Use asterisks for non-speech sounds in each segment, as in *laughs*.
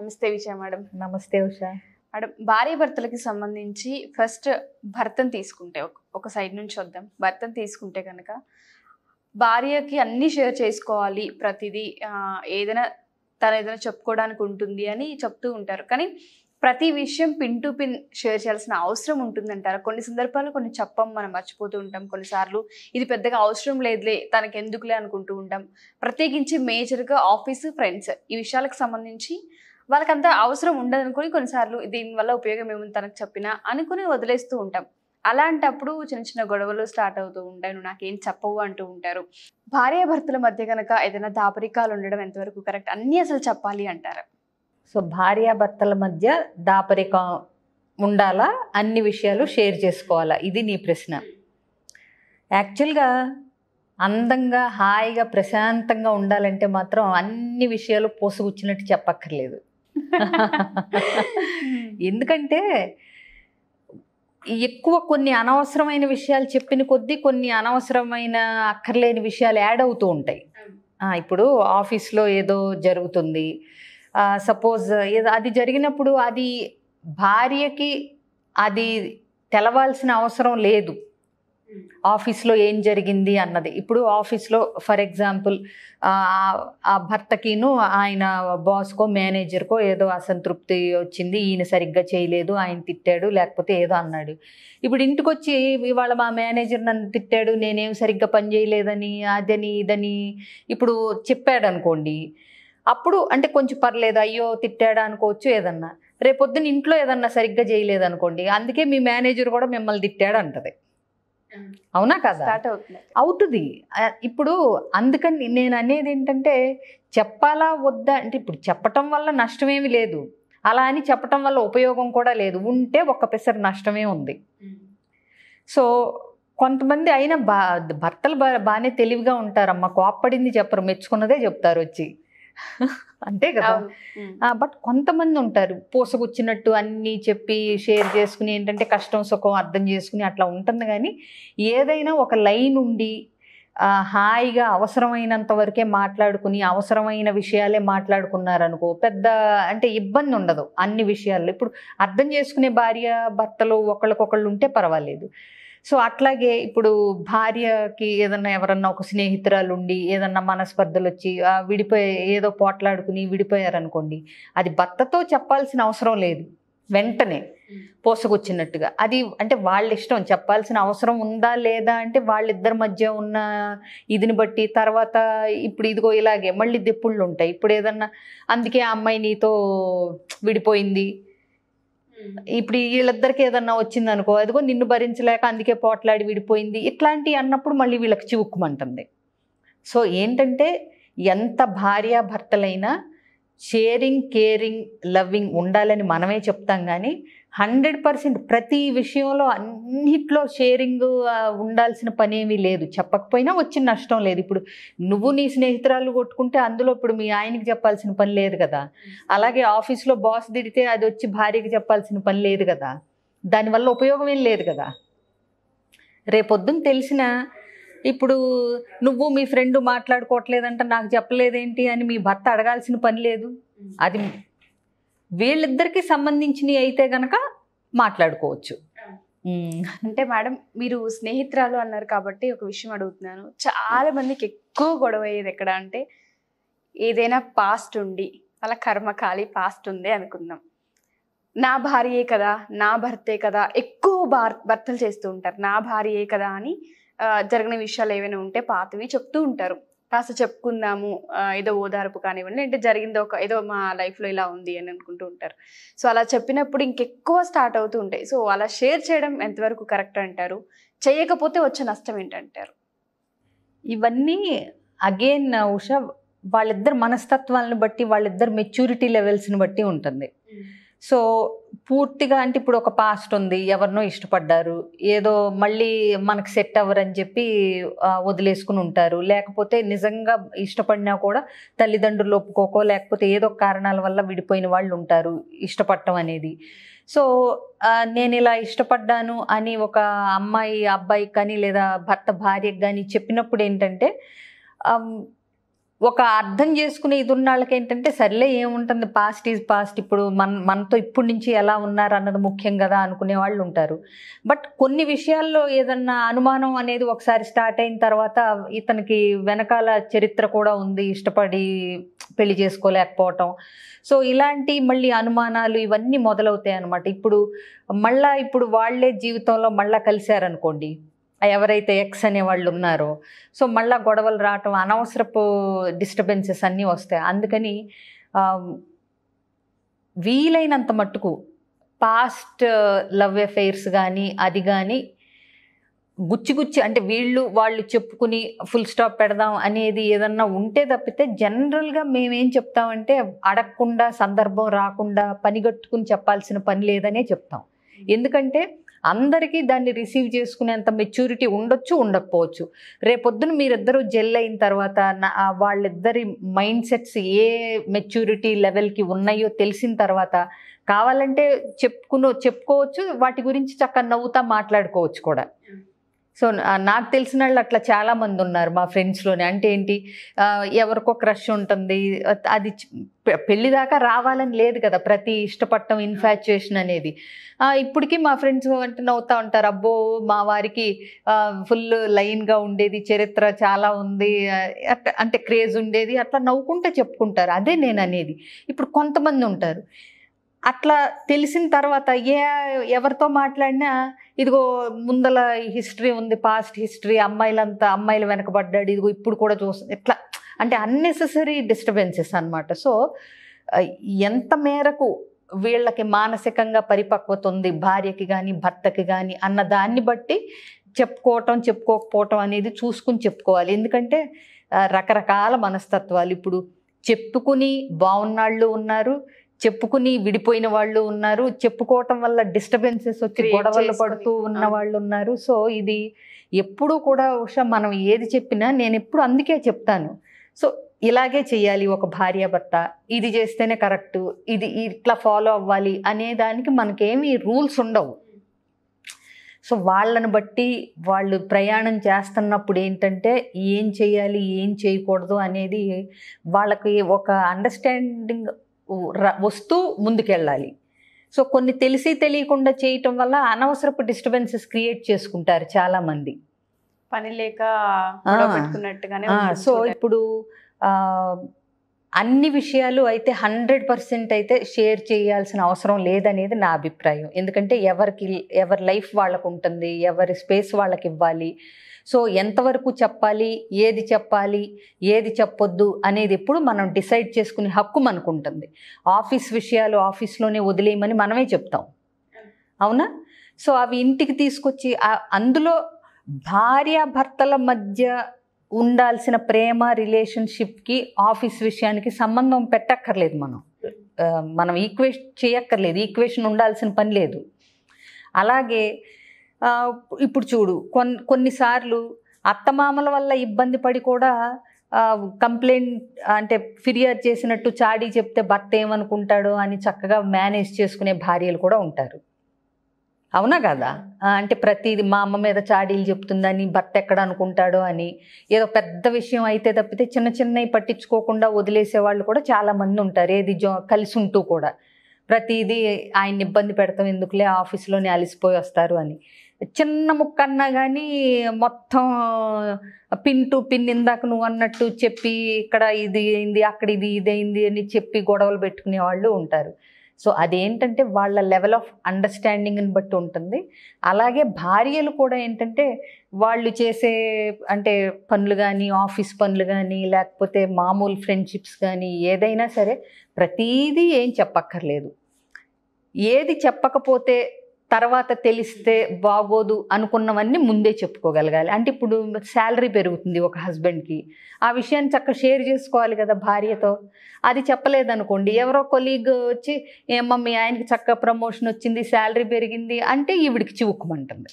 నమస్తే విజయ మేడం నమస్తే ఉష మేడం భార్య భర్తలకి సంబంధించి ఫస్ట్ భర్తను తీసుకుంటే ఒక సైడ్ నుంచి వద్దాం భర్తను తీసుకుంటే కనుక భార్యకి అన్నీ షేర్ చేసుకోవాలి ప్రతిదీ ఏదైనా తను ఏదైనా చెప్పుకోవడానికి ఉంటుంది అని చెప్తూ ఉంటారు కానీ ప్రతి విషయం పిన్ టు పిన్ షేర్ చేయాల్సిన అవసరం ఉంటుందంటారు కొన్ని సందర్భాలు కొన్ని చెప్పం మనం మర్చిపోతూ ఉంటాం కొన్నిసార్లు ఇది పెద్దగా అవసరం లేదులే తనకి ఎందుకులే అనుకుంటూ ఉంటాం ప్రత్యేకించి మేజర్గా ఆఫీసు ఫ్రెండ్స్ ఈ విషయాలకు సంబంధించి వాళ్ళకంత అవసరం ఉండదు అనుకుని కొన్నిసార్లు దీనివల్ల ఉపయోగం ఏముంది తనకు చెప్పినా అనుకుని వదిలేస్తూ ఉంటాం అలాంటప్పుడు చిన్న చిన్న గొడవలు స్టార్ట్ అవుతూ ఉంటాయి నువ్వు నాకేం చెప్పవు అంటూ ఉంటారు భార్యాభర్తల మధ్య కనుక ఏదైనా దాపరికాలు ఉండడం ఎంతవరకు కరెక్ట్ అన్నీ అసలు చెప్పాలి అంటారు సో భార్యాభర్తల మధ్య దాపరికం ఉండాలా అన్ని విషయాలు షేర్ చేసుకోవాలా ఇది నీ ప్రశ్న యాక్చువల్గా అందంగా హాయిగా ప్రశాంతంగా ఉండాలంటే మాత్రం అన్ని విషయాలు పోసుకొచ్చినట్టు చెప్పక్కర్లేదు *laughs* ఎందుకంటే ఎక్కువ కొన్ని అనవసరమైన విషయాలు చెప్పిన కొద్దీ కొన్ని అనవసరమైన అక్కర్లేని విషయాలు యాడ్ అవుతూ ఉంటాయి ఇప్పుడు ఆఫీస్లో ఏదో జరుగుతుంది సపోజ్ అది జరిగినప్పుడు అది భార్యకి అది తెలవాల్సిన అవసరం లేదు ఆఫీస్లో ఏం జరిగింది అన్నది ఇప్పుడు ఆఫీస్లో ఫర్ ఎగ్జాంపుల్ ఆ భర్తకిను ఆయన బాస్కో మేనేజర్కో ఏదో అసంతృప్తి వచ్చింది ఈయన సరిగ్గా చేయలేదు ఆయన తిట్టాడు లేకపోతే ఏదో అన్నాడు ఇప్పుడు ఇంటికి వచ్చి ఇవాళ మా మేనేజర్ నన్ను తిట్టాడు నేనేం సరిగ్గా పని చేయలేదని అదని ఇదని ఇప్పుడు చెప్పాడు అనుకోండి అప్పుడు అంటే కొంచెం పర్లేదు అయ్యో తిట్టాడు అనుకోవచ్చు ఏదన్నా రేపొద్దున ఇంట్లో ఏదన్నా సరిగ్గా చేయలేదనుకోండి అందుకే మీ మేనేజర్ కూడా మిమ్మల్ని తిట్టాడు అంటది అవునా కదా అవుతుంది ఇప్పుడు అందుకని నేను అనేది ఏంటంటే చెప్పాలా వద్దా అంటే ఇప్పుడు చెప్పటం వల్ల నష్టమేమి లేదు అలా అని చెప్పటం వల్ల ఉపయోగం కూడా లేదు ఉంటే ఒక్క పెసరు నష్టమే ఉంది సో కొంతమంది అయినా భర్తలు బాగానే తెలివిగా ఉంటారమ్మ కోప్పడింది చెప్పరు మెచ్చుకున్నదే చెప్తారు వచ్చి అంతే కదా బట్ కొంతమంది ఉంటారు పూసకొచ్చినట్టు అన్ని చెప్పి షేర్ చేసుకుని ఏంటంటే కష్టం సుఖం అర్థం చేసుకుని అట్లా ఉంటుంది కానీ ఏదైనా ఒక లైన్ ఉండి హాయిగా అవసరమైనంత వరకే మాట్లాడుకుని అవసరమైన విషయాలే మాట్లాడుకున్నారనుకో పెద్ద అంటే ఇబ్బంది ఉండదు అన్ని విషయాల్లో ఇప్పుడు అర్థం చేసుకునే భార్య భర్తలు ఒకళ్ళకొకళ్ళు ఉంటే పర్వాలేదు సో అట్లాగే ఇప్పుడు భార్యకి ఏదన్నా ఎవరన్నా ఒక స్నేహితురాలు ఉండి ఏదన్నా మనస్పర్ధలు వచ్చి విడిపోయి ఏదో పోట్లాడుకుని విడిపోయారనుకోండి అది భర్తతో చెప్పాల్సిన అవసరం లేదు వెంటనే పోసకొచ్చినట్టుగా అది అంటే వాళ్ళ ఇష్టం చెప్పాల్సిన అవసరం ఉందా లేదా అంటే వాళ్ళిద్దరి మధ్య ఉన్న ఇదిని బట్టి తర్వాత ఇప్పుడు ఇదిగో ఇలాగే మళ్ళీ దిప్పుళ్ళు ఉంటాయి ఇప్పుడు ఏదన్నా అందుకే ఆ అమ్మాయి నీతో విడిపోయింది ఇప్పుడు వీళ్ళిద్దరికి ఏదన్నా వచ్చింది అనుకో అదిగో నిన్ను భరించలేక అందుకే పోట్లాడి విడిపోయింది ఇట్లాంటి అన్నప్పుడు మళ్ళీ వీళ్ళకి చివుక్కుమంటుంది సో ఏంటంటే ఎంత భార్యాభర్తలైనా షేరింగ్ కేరింగ్ లవ్వింగ్ ఉండాలని మనమే చెప్తాం కానీ హండ్రెడ్ పర్సెంట్ ప్రతి విషయంలో అన్నిట్లో షేరింగ్ ఉండాల్సిన పని ఏమీ లేదు చెప్పకపోయినా వచ్చిన నష్టం లేదు ఇప్పుడు నువ్వు నీ స్నేహితురాలు కొట్టుకుంటే అందులో ఇప్పుడు మీ ఆయనకి చెప్పాల్సిన పని లేదు కదా అలాగే ఆఫీస్లో బాస్ తిడితే అది వచ్చి భార్యకి చెప్పాల్సిన పని లేదు కదా దానివల్ల ఉపయోగం ఏం లేదు కదా రేపొద్దున తెలిసిన ఇప్పుడు నువ్వు మీ ఫ్రెండ్ మాట్లాడుకోవట్లేదంట నాకు చెప్పలేదేంటి అని మీ భర్త అడగాల్సిన పని లేదు అది వీళ్ళిద్దరికి సంబంధించినవి అయితే గనక మాట్లాడుకోవచ్చు అంటే మేడం మీరు స్నేహితురాలు అన్నారు కాబట్టి ఒక విషయం అడుగుతున్నాను చాలా మందికి ఎక్కువ గొడవ అయ్యేది ఎక్కడ అంటే ఏదైనా పాస్ట్ ఉండి అలా కర్మకాలి పాస్ట్ ఉంది అనుకుందాం నా భార్యే కదా నా భర్తే కదా ఎక్కువ భర్తలు చేస్తూ ఉంటారు నా భార్యే కదా అని జరిగిన విషయాలు ఏమైనా ఉంటే పాతవి చెప్తూ ఉంటారు కాస్త చెప్పుకుందాము ఏదో ఓదార్పు కానివ్వండి అంటే జరిగింది ఒక ఏదో మా లైఫ్లో ఇలా ఉంది అని అనుకుంటూ ఉంటారు సో అలా చెప్పినప్పుడు ఇంకెక్కువ స్టార్ట్ అవుతూ ఉంటాయి సో అలా షేర్ చేయడం ఎంతవరకు కరెక్ట్ అంటారు చేయకపోతే వచ్చే నష్టం ఏంటంటారు ఇవన్నీ అగైన్ ఉష వాళ్ళిద్దరు మనస్తత్వాలను బట్టి వాళ్ళిద్దరు మెచ్యూరిటీ లెవెల్స్ని బట్టి ఉంటుంది సో పూర్తిగా అంటే ఇప్పుడు ఒక పాస్ట్ ఉంది ఎవరినో ఇష్టపడ్డారు ఏదో మళ్ళీ మనకు సెట్ అవ్వరని చెప్పి వదిలేసుకుని ఉంటారు లేకపోతే నిజంగా ఇష్టపడినా కూడా తల్లిదండ్రులు ఒప్పుకోకో లేకపోతే ఏదో కారణాల వల్ల విడిపోయిన వాళ్ళు ఉంటారు ఇష్టపడటం అనేది సో నేను ఇలా ఇష్టపడ్డాను అని ఒక అమ్మాయి అబ్బాయికి కానీ లేదా భర్త భార్యకి కానీ చెప్పినప్పుడు ఏంటంటే ఒక అర్థం చేసుకునే ఇది ఉన్న వాళ్ళకి ఏంటంటే సర్లే ఏముంటుంది పాస్ట్ ఈజ్ పాస్ట్ ఇప్పుడు మన మనతో ఇప్పటి నుంచి ఎలా ఉన్నారు అన్నది ముఖ్యం కదా అనుకునే వాళ్ళు ఉంటారు బట్ కొన్ని విషయాల్లో ఏదన్నా అనుమానం అనేది ఒకసారి స్టార్ట్ అయిన తర్వాత ఇతనికి వెనకాల చరిత్ర కూడా ఉంది ఇష్టపడి పెళ్లి చేసుకోలేకపోవటం సో ఇలాంటి మళ్ళీ అనుమానాలు ఇవన్నీ మొదలవుతాయి అనమాట ఇప్పుడు మళ్ళీ ఇప్పుడు వాళ్ళే జీవితంలో మళ్ళీ కలిశారనుకోండి ఎవరైతే ఎక్స్ అనే వాళ్ళు ఉన్నారో సో మళ్ళీ గొడవలు రావటం అనవసరపు డిస్టర్బెన్సెస్ అన్నీ వస్తాయి అందుకని వీలైనంత మట్టుకు పాస్ట్ లవ్ అఫైర్స్ కానీ అది కానీ గుచ్చి గుచ్చి అంటే వీళ్ళు వాళ్ళు చెప్పుకుని ఫుల్ స్టాప్ పెడదాం అనేది ఏదన్నా ఉంటే తప్పితే జనరల్గా మేమేం చెప్తామంటే అడగకుండా సందర్భం రాకుండా పనిగట్టుకుని చెప్పాల్సిన పని లేదనే చెప్తాం ఎందుకంటే అందరికీ దాన్ని రిసీవ్ చేసుకునేంత మెచ్యూరిటీ ఉండొచ్చు ఉండకపోవచ్చు రేపొద్దున మీరిద్దరూ జెల్ అయిన తర్వాత వాళ్ళిద్దరి మైండ్ సెట్స్ ఏ మెచ్యూరిటీ లెవెల్కి ఉన్నాయో తెలిసిన తర్వాత కావాలంటే చెప్పుకున్న చెప్పుకోవచ్చు వాటి గురించి చక్కగా నవ్వుతా మాట్లాడుకోవచ్చు కూడా సో నాకు తెలిసిన వాళ్ళు అట్లా చాలామంది ఉన్నారు మా ఫ్రెండ్స్లోనే అంటే ఏంటి ఎవరికో క్రష్ ఉంటుంది అది పెళ్ళి దాకా రావాలని లేదు కదా ప్రతి ఇష్టపడటం ఇన్ఫాచ్యుయేషన్ అనేది ఇప్పటికీ మా ఫ్రెండ్స్ అంటే నవ్వుతూ ఉంటారు అబ్బో మా వారికి ఫుల్ లైన్గా ఉండేది చరిత్ర చాలా ఉంది అంటే క్రేజ్ ఉండేది అట్లా నవ్వుకుంటే చెప్పుకుంటారు అదే నేను అనేది ఇప్పుడు కొంతమంది ఉంటారు అట్లా తెలిసిన తర్వాత ఏ ఎవరితో మాట్లాడినా ఇదిగో ముందల హిస్టరీ ఉంది పాస్ట్ హిస్టరీ అమ్మాయిలంతా అమ్మాయిలు వెనకబడ్డాడు ఇదిగో ఇప్పుడు కూడా చూస్తుంది ఎట్లా అంటే అన్నెసెసరీ డిస్టర్బెన్సెస్ అనమాట సో ఎంత మేరకు వీళ్ళకి మానసికంగా పరిపక్వత ఉంది భార్యకి కానీ భర్తకి కానీ అన్న దాన్ని బట్టి చెప్పుకోవటం చెప్పుకోకపోవటం అనేది చూసుకుని చెప్పుకోవాలి ఎందుకంటే రకరకాల మనస్తత్వాలు ఇప్పుడు చెప్పుకుని బాగున్నాళ్ళు ఉన్నారు చెప్పుకుని విడిపోయిన వాళ్ళు ఉన్నారు చెప్పుకోవటం వల్ల డిస్టర్బెన్సెస్ వచ్చి గొడవలు పడుతూ ఉన్న వాళ్ళు ఉన్నారు సో ఇది ఎప్పుడూ కూడా ఉషా మనం ఏది చెప్పినా నేను ఎప్పుడు అందుకే చెప్తాను సో ఇలాగే చేయాలి ఒక భార్యాభర్త ఇది చేస్తేనే కరెక్ట్ ఇది ఇట్లా ఫాలో అవ్వాలి అనే దానికి మనకేమి రూల్స్ ఉండవు సో వాళ్ళని బట్టి వాళ్ళు ప్రయాణం చేస్తున్నప్పుడు ఏంటంటే ఏం చేయాలి ఏం చేయకూడదు అనేది వాళ్ళకి ఒక అండర్స్టాండింగ్ వస్తూ ముందుకెళ్ళాలి సో కొన్ని తెలిసి తెలియకుండా చేయటం వల్ల అనవసరపు డిస్టర్బెన్సెస్ క్రియేట్ చేసుకుంటారు చాలామంది పని లేక సో ఇప్పుడు అన్ని విషయాలు అయితే హండ్రెడ్ పర్సెంట్ అయితే షేర్ చేయాల్సిన అవసరం లేదనేది నా అభిప్రాయం ఎందుకంటే ఎవరికి ఎవరి లైఫ్ వాళ్ళకు ఉంటుంది ఎవరి స్పేస్ వాళ్ళకి ఇవ్వాలి సో ఎంతవరకు చెప్పాలి ఏది చెప్పాలి ఏది చెప్పొద్దు అనేది ఎప్పుడు మనం డిసైడ్ చేసుకునే హక్కు మనకు ఉంటుంది ఆఫీస్ విషయాలు ఆఫీస్లోనే వదిలేయమని మనమే చెప్తాం అవునా సో అవి ఇంటికి తీసుకొచ్చి అందులో భార్యాభర్తల మధ్య ఉండాల్సిన ప్రేమ రిలేషన్షిప్కి ఆఫీస్ విషయానికి సంబంధం పెట్టక్కర్లేదు మనం మనం ఈక్వేషన్ చేయక్కర్లేదు ఈక్వేషన్ ఉండాల్సిన పని లేదు అలాగే ఇప్పుడు చూడు కొన్ని కొన్నిసార్లు అత్తమామల వల్ల ఇబ్బంది పడి కూడా కంప్లైంట్ అంటే ఫిర్యాదు చేసినట్టు చాడీ చెప్తే భర్త ఏమనుకుంటాడో అని చక్కగా మేనేజ్ చేసుకునే భార్యలు కూడా ఉంటారు అవునా కదా అంటే ప్రతిది మా అమ్మ మీద చాడీలు చెప్తుందని భర్త ఎక్కడ అనుకుంటాడో అని ఏదో పెద్ద విషయం అయితే తప్పితే చిన్న చిన్నవి పట్టించుకోకుండా వదిలేసే వాళ్ళు కూడా చాలామంది ఉంటారు ఏది జో కలిసి ఉంటూ కూడా ప్రతిదీ ఆయన ఇబ్బంది పెడతాం ఎందుకులే ఆఫీస్లోనే అలసిపోయి వస్తారు అని చిన్న ముక్క అన్నా కానీ మొత్తం పిన్ టు పిన్ ఇందాక నువ్వు అన్నట్టు చెప్పి ఇక్కడ ఇది అయింది అక్కడ ఇది ఇదైంది అని చెప్పి గొడవలు పెట్టుకునే వాళ్ళు ఉంటారు సో అదేంటంటే వాళ్ళ లెవెల్ ఆఫ్ అండర్స్టాండింగ్ని బట్టి ఉంటుంది అలాగే భార్యలు కూడా ఏంటంటే వాళ్ళు చేసే అంటే పనులు కానీ ఆఫీస్ పనులు కానీ లేకపోతే మామూలు ఫ్రెండ్షిప్స్ కానీ ఏదైనా సరే ప్రతీదీ ఏం చెప్పక్కర్లేదు ఏది చెప్పకపోతే తర్వాత తెలిస్తే బాగోదు అనుకున్నవన్నీ ముందే చెప్పుకోగలగాలి అంటే ఇప్పుడు శాలరీ పెరుగుతుంది ఒక హస్బెండ్కి ఆ విషయాన్ని చక్కగా షేర్ చేసుకోవాలి కదా భార్యతో అది చెప్పలేదనుకోండి ఎవరో కొలీగ్ వచ్చి ఏమో మీ ఆయనకి చక్కగా ప్రమోషన్ వచ్చింది శాలరీ పెరిగింది అంటే ఈవిడికి చివుక్కుమంటుంది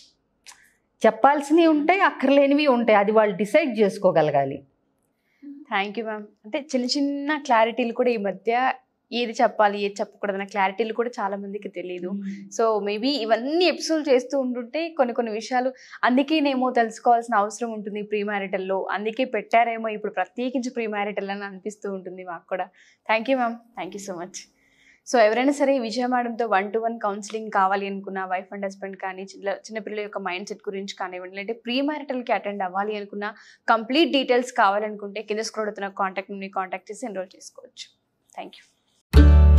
చెప్పాల్సినవి ఉంటాయి అక్కర్లేనివి ఉంటాయి అది వాళ్ళు డిసైడ్ చేసుకోగలగాలి థ్యాంక్ యూ మ్యామ్ అంటే చిన్న చిన్న క్లారిటీలు కూడా ఈ మధ్య ఏది చెప్పాలి ఏది చెప్పకూడదన్న క్లారిటీలు కూడా చాలా మందికి తెలియదు సో మేబీ ఇవన్నీ ఎపిసోడ్ చేస్తూ ఉంటుంటే కొన్ని కొన్ని విషయాలు అందుకేనేమో తెలుసుకోవాల్సిన అవసరం ఉంటుంది ప్రీ మ్యారిటల్లో అందుకే పెట్టారేమో ఇప్పుడు ప్రత్యేకించి ప్రీ మ్యారిటల్ అని అనిపిస్తూ ఉంటుంది మాకు కూడా thank you ma'am thank you so much so ఎవరైనా సరే విజయ మేడంతో వన్ టు వన్ కౌన్సిలింగ్ కావాలి అనుకున్న వైఫ్ అండ్ హస్బెండ్ కానీ చిన్న చిన్నపిల్లల యొక్క మైండ్ సెట్ గురించి కానివ్వండి లేదంటే ప్రీ మ్యారిటల్కి అటెండ్ అవ్వాలి అనుకున్న కంప్లీట్ డీటెయిల్స్ కావాలనుకుంటే కింద స్క్రోడ్ అవుతున్న కాంటాక్ట్ నుండి కాంటాక్ట్ చేసి ఎన్రోల్ చేసుకోవచ్చు థ్యాంక్ యూ you